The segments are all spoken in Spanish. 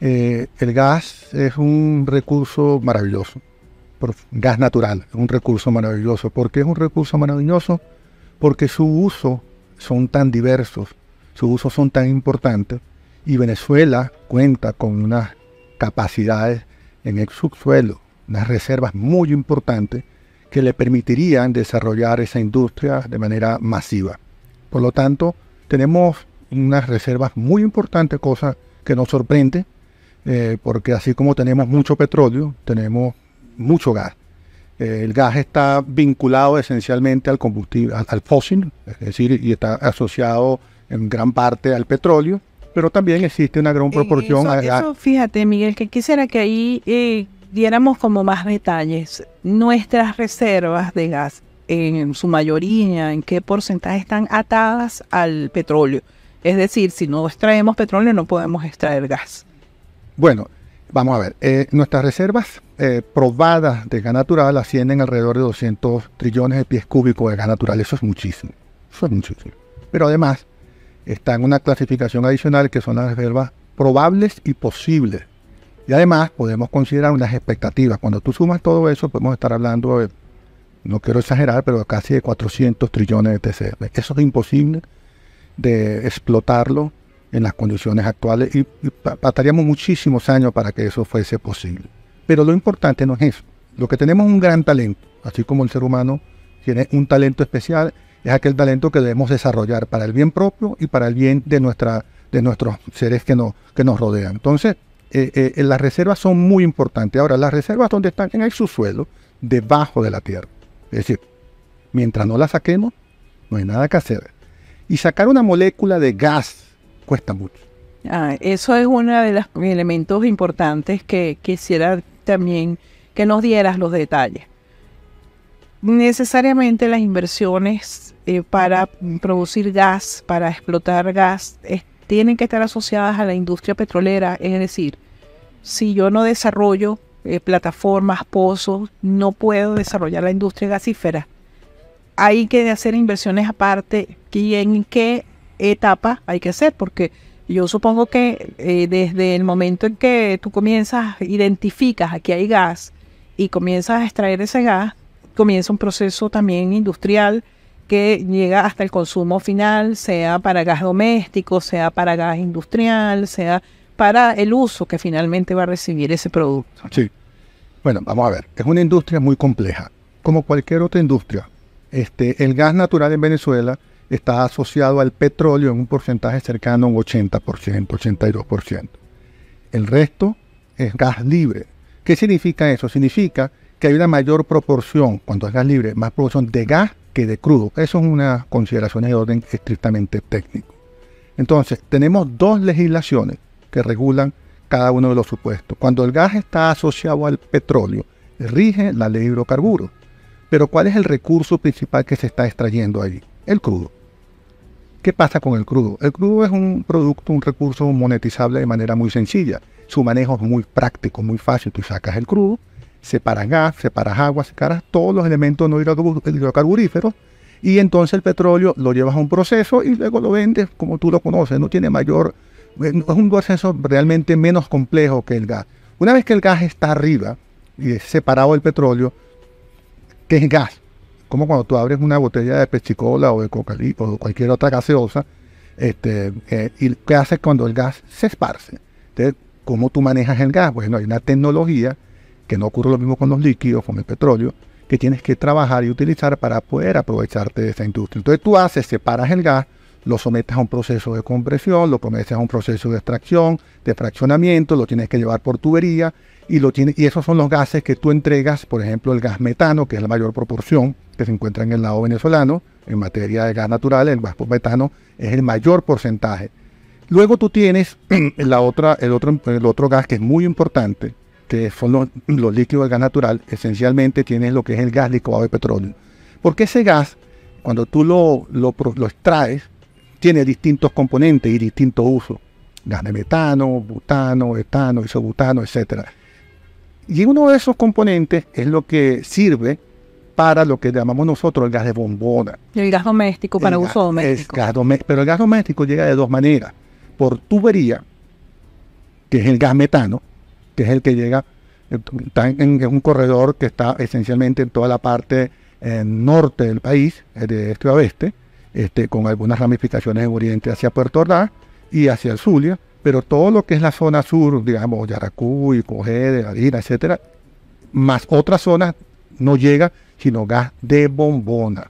Eh, el gas es un recurso maravilloso, gas natural, es un recurso maravilloso. ¿Por qué es un recurso maravilloso? Porque su uso son tan diversos, sus usos son tan importantes y Venezuela cuenta con unas capacidades en el subsuelo, unas reservas muy importantes que le permitirían desarrollar esa industria de manera masiva. Por lo tanto, tenemos unas reservas muy importantes, cosa que nos sorprende eh, porque así como tenemos mucho petróleo, tenemos mucho gas. Eh, el gas está vinculado esencialmente al combustible, al, fósil, es decir, y está asociado en gran parte al petróleo, pero también existe una gran proporción a gas. fíjate, Miguel, que quisiera que ahí eh, diéramos como más detalles. Nuestras reservas de gas, en su mayoría, en qué porcentaje están atadas al petróleo. Es decir, si no extraemos petróleo no podemos extraer gas. Bueno, vamos a ver. Eh, nuestras reservas eh, probadas de gas natural ascienden alrededor de 200 trillones de pies cúbicos de gas natural. Eso es muchísimo. Eso es muchísimo. Pero además está en una clasificación adicional que son las reservas probables y posibles. Y además podemos considerar unas expectativas. Cuando tú sumas todo eso, podemos estar hablando de, no quiero exagerar, pero casi de 400 trillones de TCR. Eso es imposible de explotarlo en las condiciones actuales y, pasaríamos muchísimos años para que eso fuese posible. Pero lo importante no es eso. Lo que tenemos es un gran talento, así como el ser humano tiene un talento especial, es aquel talento que debemos desarrollar para el bien propio y para el bien de, nuestra, de nuestros seres que, no, que nos rodean. Entonces, eh, eh, las reservas son muy importantes. Ahora, las reservas donde están en el subsuelo, debajo de la tierra. Es decir, mientras no las saquemos, no hay nada que hacer. Y sacar una molécula de gas cuesta mucho. Ah, eso es uno de los elementos importantes que quisiera también que nos dieras los detalles. Necesariamente las inversiones eh, para producir gas, para explotar gas, tienen que estar asociadas a la industria petrolera. Es decir, si yo no desarrollo eh, plataformas, pozos, no puedo desarrollar la industria gasífera. Hay que hacer inversiones aparte y en qué etapa hay que hacer, porque yo supongo que eh, desde el momento en que tú comienzas, identificas aquí hay gas y comienzas a extraer ese gas, comienza un proceso también industrial que llega hasta el consumo final, sea para gas doméstico, sea para gas industrial, sea para el uso que finalmente va a recibir ese producto. Sí. Bueno, vamos a ver, es una industria muy compleja, como cualquier otra industria. Este, el gas natural en Venezuela está asociado al petróleo en un porcentaje cercano a un 80%, 82%. El resto es gas libre. ¿Qué significa eso? Significa que hay una mayor proporción, cuando es gas libre, más proporción de gas que de crudo. Eso es una consideración de orden estrictamente técnico. Entonces, tenemos dos legislaciones que regulan cada uno de los supuestos. Cuando el gas está asociado al petróleo, rige la ley de hidrocarburos. Pero ¿cuál es el recurso principal que se está extrayendo ahí? El crudo. ¿Qué pasa con el crudo? El crudo es un producto, un recurso monetizable de manera muy sencilla. Su manejo es muy práctico, muy fácil. Tú sacas el crudo, separas gas, separas agua, separas todos los elementos no hidrocarburíferos y entonces el petróleo lo llevas a un proceso y luego lo vendes como tú lo conoces. No tiene mayor, eh, es un proceso realmente menos complejo que el gas. Una vez que el gas está arriba y es separado del petróleo, que es gas, como cuando tú abres una botella de pechicola o de coca o cualquier otra gaseosa, este, eh, y qué haces cuando el gas se esparce. Entonces, ¿cómo tú manejas el gas? Bueno, hay una tecnología que no ocurre lo mismo con los líquidos, con el petróleo, que tienes que trabajar y utilizar para poder aprovecharte de esa industria. Entonces tú haces, separas el gas, lo sometes a un proceso de compresión, lo sometes a un proceso de extracción, de fraccionamiento, lo tienes que llevar por tubería y, lo y esos son los gases que tú entregas, por ejemplo, el gas metano, que es la mayor proporción que se encuentra en el lado venezolano, en materia de gas natural, el gas por metano es el mayor porcentaje. Luego tú tienes la otra, el, otro, el otro gas que es muy importante, que son los, líquidos de gas natural, esencialmente tienes lo que es el gas licuado de petróleo. Porque ese gas, cuando tú lo, lo, lo extraes, tiene distintos componentes y distintos usos. Gas de metano, butano, etano, isobutano, etc. Y uno de esos componentes es lo que sirve para lo que llamamos nosotros el gas de bombona. El gas doméstico para uso doméstico. pero el gas doméstico llega de dos maneras. Por tubería, que es el gas metano, que es el que llega, está en, un corredor que está esencialmente en toda la parte eh, norte del país, eh, de este a oeste, este, con algunas ramificaciones en Oriente hacia Puerto Ordaz y hacia el Zulia, pero todo lo que es la zona sur, digamos, Yaracuy, Cogede, Harina, etcétera, más otras zonas, no llega sino gas de bombona.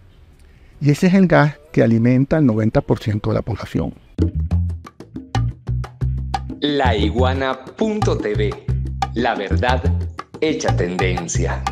Y ese es el gas que alimenta el 90% de la población. La iguana.tv, la verdad hecha tendencia.